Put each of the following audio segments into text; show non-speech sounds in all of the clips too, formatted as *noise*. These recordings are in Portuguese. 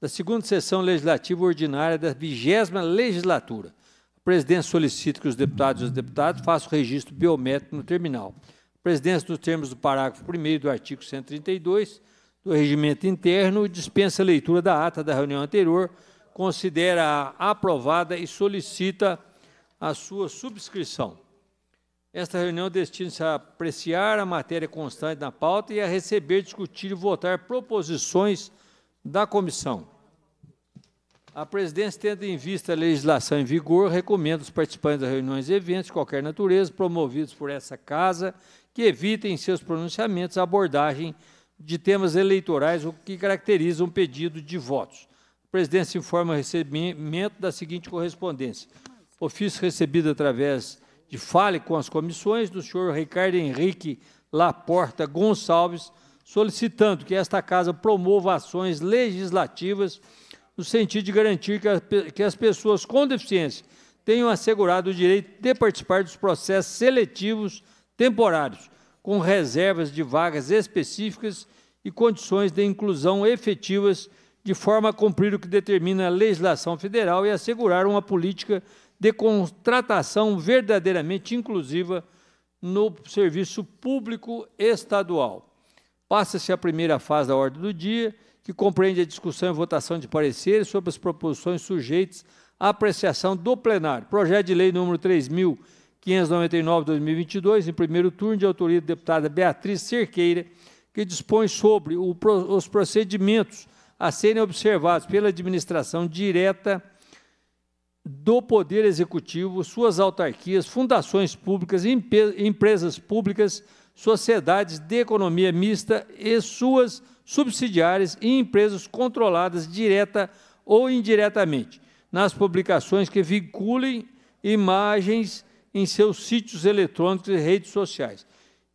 da segunda sessão legislativa ordinária da vigésima legislatura. A presidência solicita que os deputados e os deputadas façam o registro biométrico no terminal. A presidência, nos termos do parágrafo 1 do artigo 132 do regimento interno, dispensa a leitura da ata da reunião anterior, considera a aprovada e solicita a sua subscrição. Esta reunião destina-se a apreciar a matéria constante na pauta e a receber, discutir e votar proposições da comissão. A presidência, tendo em vista a legislação em vigor, recomenda aos participantes das reuniões e eventos de qualquer natureza promovidos por essa casa que evitem em seus pronunciamentos a abordagem de temas eleitorais, o que caracteriza um pedido de votos. A presidência informa o recebimento da seguinte correspondência. Ofício recebido através de fale com as comissões do senhor Ricardo Henrique Laporta Gonçalves, solicitando que esta Casa promova ações legislativas no sentido de garantir que, a, que as pessoas com deficiência tenham assegurado o direito de participar dos processos seletivos temporários, com reservas de vagas específicas e condições de inclusão efetivas, de forma a cumprir o que determina a legislação federal e assegurar uma política de contratação verdadeiramente inclusiva no serviço público estadual. Passa-se a primeira fase da ordem do dia, que compreende a discussão e votação de pareceres sobre as proposições sujeitas à apreciação do plenário. Projeto de lei número 3.599-2022, em primeiro turno, de autoria da deputada Beatriz Cerqueira, que dispõe sobre o, os procedimentos a serem observados pela administração direta do Poder Executivo, suas autarquias, fundações públicas, empresas públicas, sociedades de economia mista e suas subsidiárias e empresas controladas direta ou indiretamente, nas publicações que vinculem imagens em seus sítios eletrônicos e redes sociais.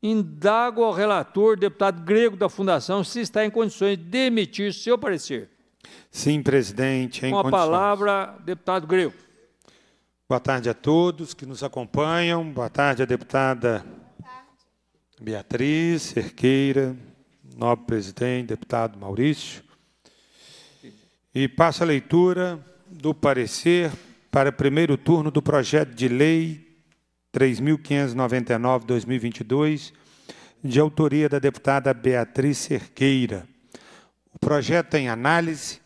Indago ao relator, deputado grego da Fundação, se está em condições de emitir seu parecer. Sim, presidente, em Com a condições. palavra, deputado grego. Boa tarde a todos que nos acompanham. Boa tarde à deputada Beatriz Cerqueira, nobre presidente, deputado Maurício. E passa a leitura do parecer para primeiro turno do projeto de lei 3.599-2022, de autoria da deputada Beatriz Cerqueira. O projeto em análise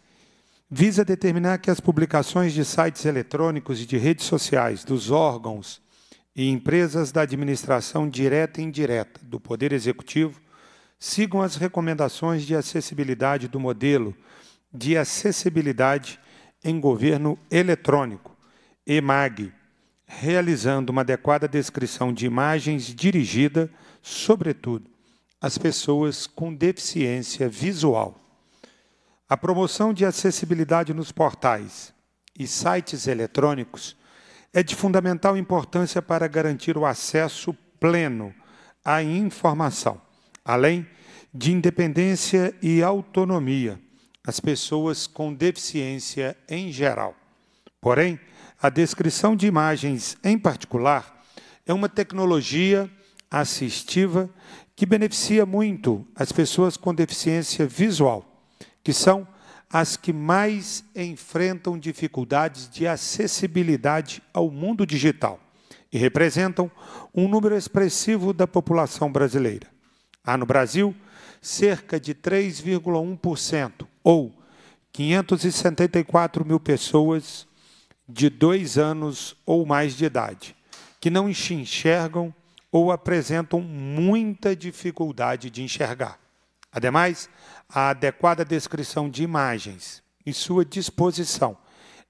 visa determinar que as publicações de sites eletrônicos e de redes sociais dos órgãos e empresas da administração direta e indireta do Poder Executivo sigam as recomendações de acessibilidade do modelo de acessibilidade em governo eletrônico, EMAG, realizando uma adequada descrição de imagens dirigida, sobretudo, às pessoas com deficiência visual. A promoção de acessibilidade nos portais e sites eletrônicos é de fundamental importância para garantir o acesso pleno à informação, além de independência e autonomia às pessoas com deficiência em geral. Porém, a descrição de imagens, em particular, é uma tecnologia assistiva que beneficia muito as pessoas com deficiência visual, que são as que mais enfrentam dificuldades de acessibilidade ao mundo digital e representam um número expressivo da população brasileira. Há no Brasil cerca de 3,1%, ou 574 mil pessoas de dois anos ou mais de idade, que não enxergam ou apresentam muita dificuldade de enxergar. Ademais, a adequada descrição de imagens e sua disposição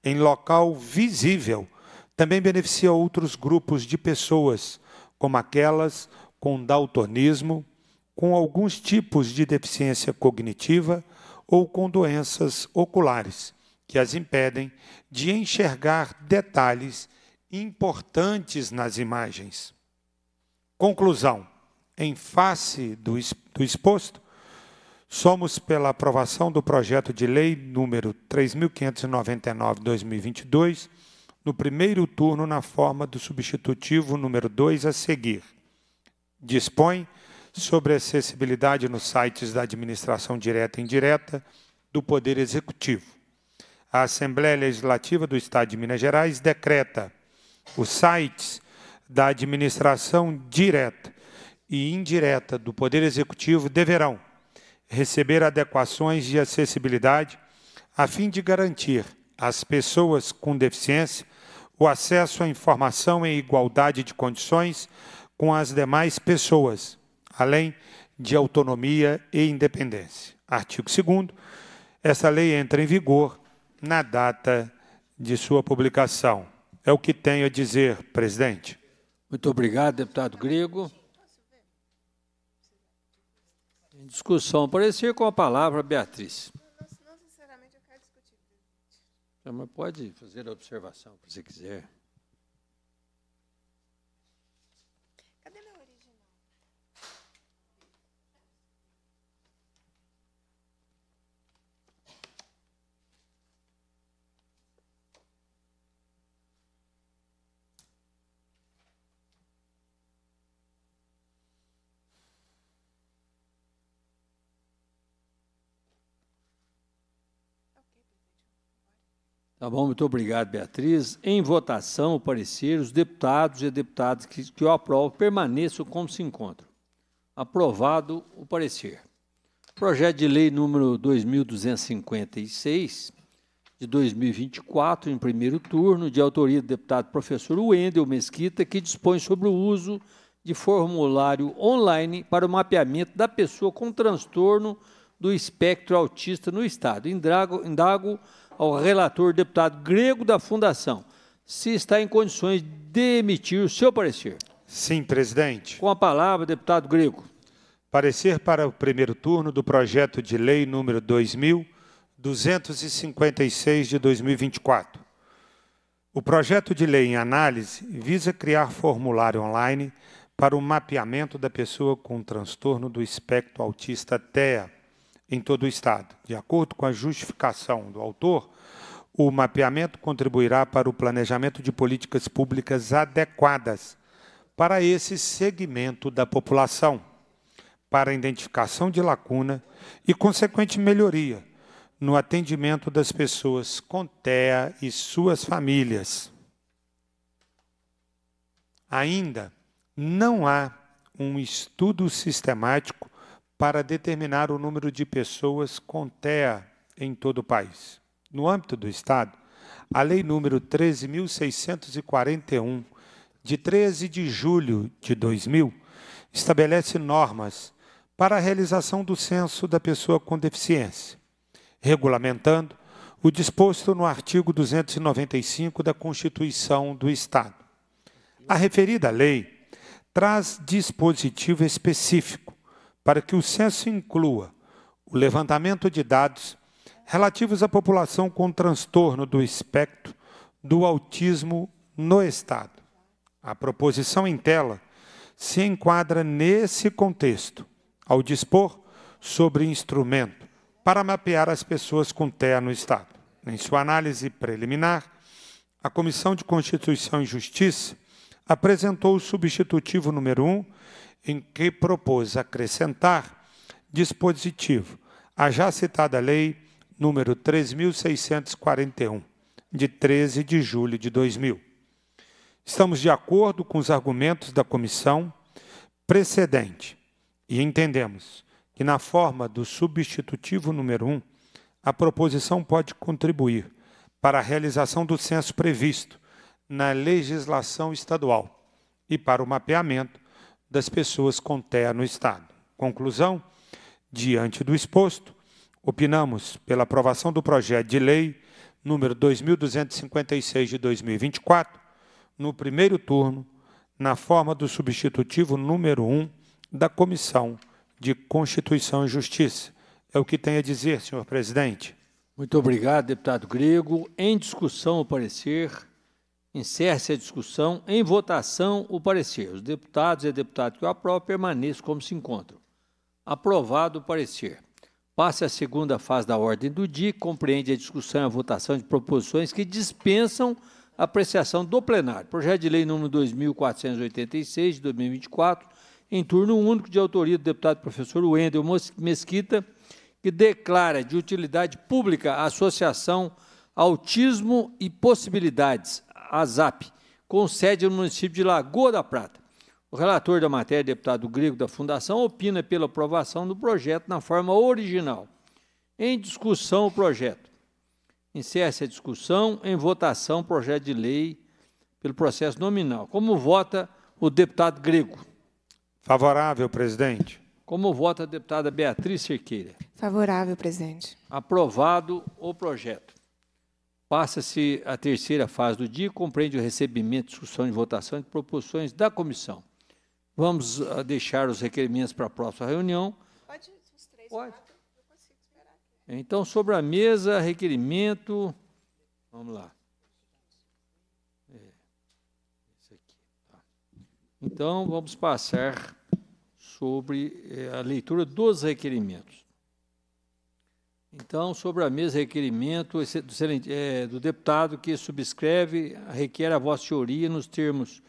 em local visível também beneficia outros grupos de pessoas, como aquelas com daltonismo, com alguns tipos de deficiência cognitiva ou com doenças oculares, que as impedem de enxergar detalhes importantes nas imagens. Conclusão: em face do, exposto, Somos pela aprovação do projeto de lei número 3599/2022, no primeiro turno na forma do substitutivo número 2 a seguir. Dispõe sobre acessibilidade nos sites da administração direta e indireta do Poder Executivo. A Assembleia Legislativa do Estado de Minas Gerais decreta os sites da administração direta e indireta do Poder Executivo deverão receber adequações de acessibilidade a fim de garantir às pessoas com deficiência o acesso à informação em igualdade de condições com as demais pessoas, além de autonomia e independência. Artigo 2 Essa lei entra em vigor na data de sua publicação. É o que tenho a dizer, presidente. Muito obrigado, deputado Grego. Discussão. Parecer com a palavra, Beatriz. Não, não, sinceramente, eu quero discutir. Mas pode fazer a observação que você quiser. Tá bom, muito obrigado, Beatriz. Em votação, o parecer, os deputados e deputadas que, que o aprovam permaneçam como se encontram. Aprovado o parecer. Projeto de lei número 2256, de 2024, em primeiro turno, de autoria do deputado professor Wendel Mesquita, que dispõe sobre o uso de formulário online para o mapeamento da pessoa com transtorno do espectro autista no Estado. Indago, indago ao relator deputado grego da Fundação se está em condições de emitir o seu parecer. Sim, presidente. Com a palavra, deputado grego. Parecer para o primeiro turno do projeto de lei número 2.256 de 2024. O projeto de lei em análise visa criar formulário online para o mapeamento da pessoa com transtorno do espectro autista TEA em todo o Estado. De acordo com a justificação do autor, o mapeamento contribuirá para o planejamento de políticas públicas adequadas para esse segmento da população, para a identificação de lacuna e consequente melhoria no atendimento das pessoas com TEA e suas famílias. Ainda não há um estudo sistemático para determinar o número de pessoas com TEA em todo o país. No âmbito do Estado, a Lei número 13.641, de 13 de julho de 2000, estabelece normas para a realização do censo da pessoa com deficiência, regulamentando o disposto no artigo 295 da Constituição do Estado. A referida lei traz dispositivo específico para que o censo inclua o levantamento de dados relativos à população com transtorno do espectro do autismo no Estado. A proposição em tela se enquadra nesse contexto, ao dispor sobre instrumento para mapear as pessoas com TEA no Estado. Em sua análise preliminar, a Comissão de Constituição e Justiça apresentou o substitutivo número 1 em que propôs acrescentar dispositivo à já citada lei número 3641 de 13 de julho de 2000. Estamos de acordo com os argumentos da comissão precedente e entendemos que na forma do substitutivo número 1, a proposição pode contribuir para a realização do censo previsto na legislação estadual e para o mapeamento das pessoas com terra no Estado. Conclusão: diante do exposto, opinamos pela aprovação do projeto de lei número 2256 de 2024, no primeiro turno, na forma do substitutivo número 1 da Comissão de Constituição e Justiça. É o que tem a dizer, senhor presidente. Muito obrigado, deputado Grego. Em discussão, o parecer. Encerre-se a discussão. Em votação, o parecer. Os deputados e a deputada que o aprovam permaneçam como se encontram. Aprovado o parecer. Passe a segunda fase da ordem do dia, que compreende a discussão e a votação de proposições que dispensam a apreciação do plenário. Projeto de lei número 2486 de 2024, em turno único de autoria do deputado professor Wendel Mesquita, que declara de utilidade pública a associação Autismo e Possibilidades, ASAP, com sede no município de Lagoa da Prata. O relator da matéria, deputado Grego da Fundação, opina pela aprovação do projeto na forma original. Em discussão o projeto. Encerra-se a discussão. Em votação, o projeto de lei pelo processo nominal. Como vota o deputado Grego? Favorável, presidente. Como vota a deputada Beatriz Cerqueira? Favorável, presidente. Aprovado o projeto. Passa-se a terceira fase do dia, compreende o recebimento, discussão e votação de proposições da comissão. Vamos ah, deixar os requerimentos para a próxima reunião. Pode, os três, Pode. Quatro, eu consigo esperar. Então, sobre a mesa, requerimento. Vamos lá. É, esse aqui. Tá. Então, vamos passar sobre é, a leitura dos requerimentos. Então, sobre a mesa, requerimento é, do deputado que subscreve, requer a vossa teoria nos termos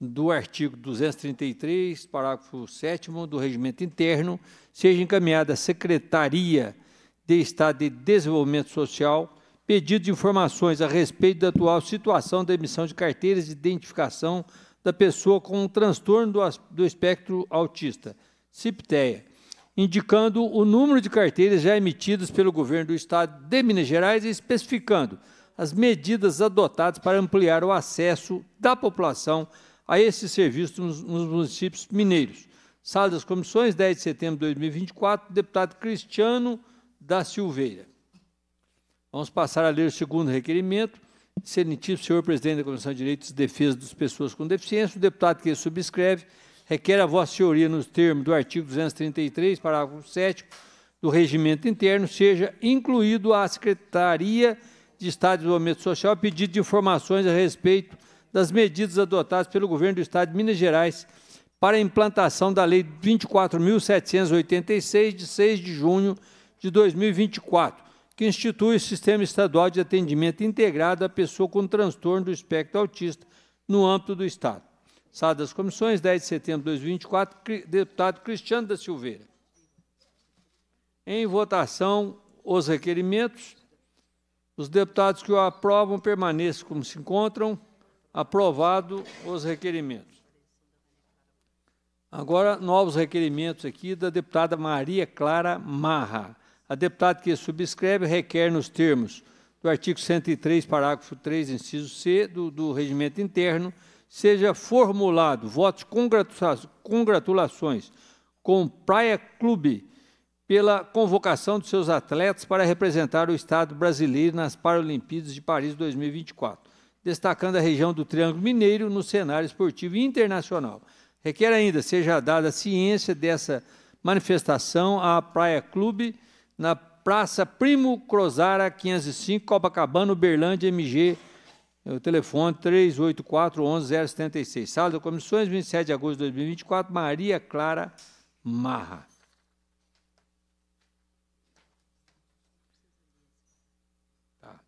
do artigo 233, parágrafo 7 do Regimento Interno, seja encaminhada à Secretaria de Estado de Desenvolvimento Social pedido de informações a respeito da atual situação da emissão de carteiras de identificação da pessoa com um transtorno do, do espectro autista, CIPTEA, indicando o número de carteiras já emitidas pelo governo do Estado de Minas Gerais e especificando as medidas adotadas para ampliar o acesso da população a esse serviço nos, nos municípios mineiros. Sala das Comissões, 10 de setembro de 2024, deputado Cristiano da Silveira. Vamos passar a ler o segundo requerimento. Excelentíssimo senhor presidente da Comissão de Direitos e Defesa das Pessoas com Deficiência, o deputado que subscreve requer a vossa senhoria, nos termos do artigo 233, parágrafo 7 do regimento interno, seja incluído à Secretaria de Estado e Desenvolvimento Social pedido de informações a respeito das medidas adotadas pelo Governo do Estado de Minas Gerais para a implantação da Lei 24.786, de 6 de junho de 2024, que institui o Sistema Estadual de Atendimento Integrado à Pessoa com Transtorno do Espectro Autista no âmbito do Estado. Sala das Comissões, 10 de setembro de 2024, deputado Cristiano da Silveira. Em votação, os requerimentos. Os deputados que o aprovam permaneçam como se encontram. Aprovado os requerimentos. Agora, novos requerimentos aqui da deputada Maria Clara Marra. A deputada que subscreve requer nos termos do artigo 103, parágrafo 3, inciso C, do, do regimento interno, seja formulado votos congratulações com Praia Clube pela convocação de seus atletas para representar o Estado brasileiro nas Paralimpíadas de Paris 2024, destacando a região do Triângulo Mineiro no cenário esportivo internacional. Requer ainda seja dada ciência dessa manifestação à Praia Clube na Praça Primo Crozara 505, Copacabana, Uberlândia, MG é o telefone 384 11076 Sala de comissões, 27 de agosto de 2024, Maria Clara Marra. Tá.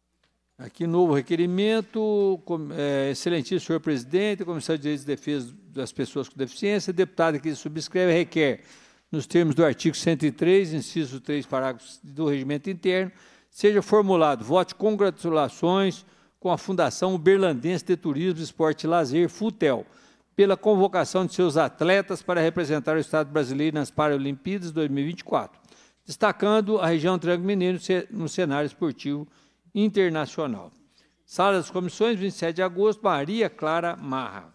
Aqui, novo requerimento. É, excelentíssimo senhor presidente, Comissão de Direitos e Defesa das Pessoas com Deficiência, deputado que subscreve requer, nos termos do artigo 103, inciso 3, parágrafo do regimento interno, seja formulado voto de congratulações com a Fundação Uberlandense de Turismo, Esporte e Lazer, FUTEL, pela convocação de seus atletas para representar o Estado brasileiro nas Paralimpíadas 2024, destacando a região Triângulo Mineiro no cenário esportivo internacional. Sala das Comissões, 27 de agosto, Maria Clara Marra.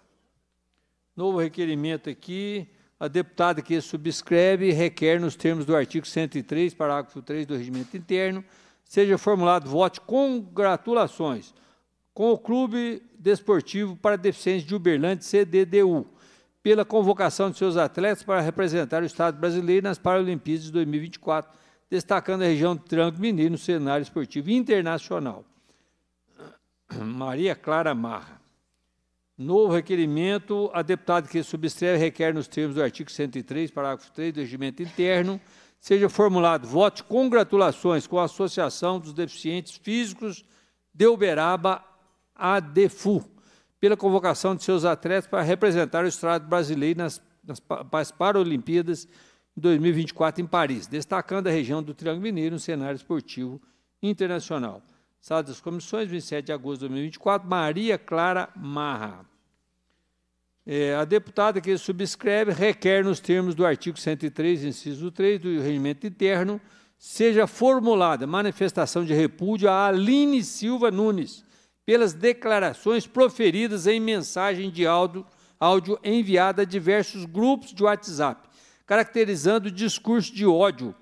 Novo requerimento aqui. A deputada que subscreve requer, nos termos do artigo 103, parágrafo 3 do Regimento Interno, seja formulado voto de congratulações com o Clube Desportivo para Deficientes de Uberlândia, CDDU, pela convocação de seus atletas para representar o Estado brasileiro nas Paralimpíadas de 2024, destacando a região do Triângulo Mineiro no cenário esportivo internacional. *clears throat* Maria Clara Marra. Novo requerimento, a deputada que subscreve requer nos termos do artigo 103, parágrafo 3 do regimento interno, seja formulado voto de congratulações com a Associação dos Deficientes Físicos de Uberaba, ADEFU, pela convocação de seus atletas para representar o Estado brasileiro nas, nas, Paralimpíadas 2024 em Paris, destacando a região do Triângulo Mineiro no cenário esportivo internacional. Sala das Comissões, 27 de agosto de 2024, Maria Clara Marra. É, a deputada que subscreve requer, nos termos do artigo 103, inciso 3 do Regimento Interno, seja formulada manifestação de repúdio a Aline Silva Nunes, pelas declarações proferidas em mensagem de áudio, áudio enviada a diversos grupos de WhatsApp, caracterizando o discurso de ódio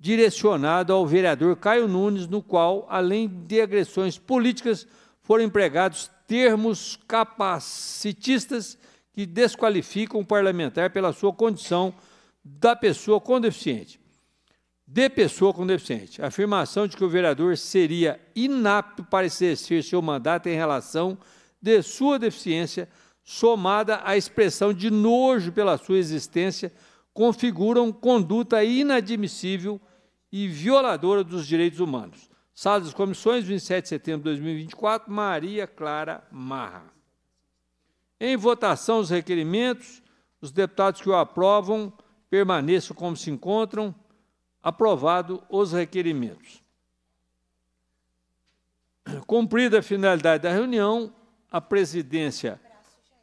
direcionado ao vereador Caio Nunes, no qual, além de agressões políticas, foram empregados termos capacitistas que desqualificam o parlamentar pela sua condição da pessoa com deficiente de pessoa com deficiente. A afirmação de que o vereador seria inapto para exercer seu mandato em relação de sua deficiência, somada à expressão de nojo pela sua existência, configuram conduta inadmissível e violadora dos direitos humanos. Sala das Comissões, 27 de setembro de 2024, Maria Clara Marra. Em votação, os requerimentos, os deputados que o aprovam permaneçam como se encontram aprovado os requerimentos. Cumprida a finalidade da reunião, a presidência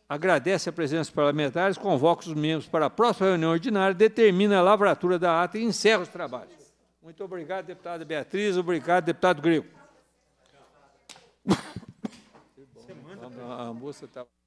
agradece a presença dos parlamentares, convoca os membros para a próxima reunião ordinária, determina a lavratura da ata e encerra os trabalhos. Muito obrigado, deputada Beatriz. Obrigado, deputado Grego. *laughs* Né? A moça estava. Tá-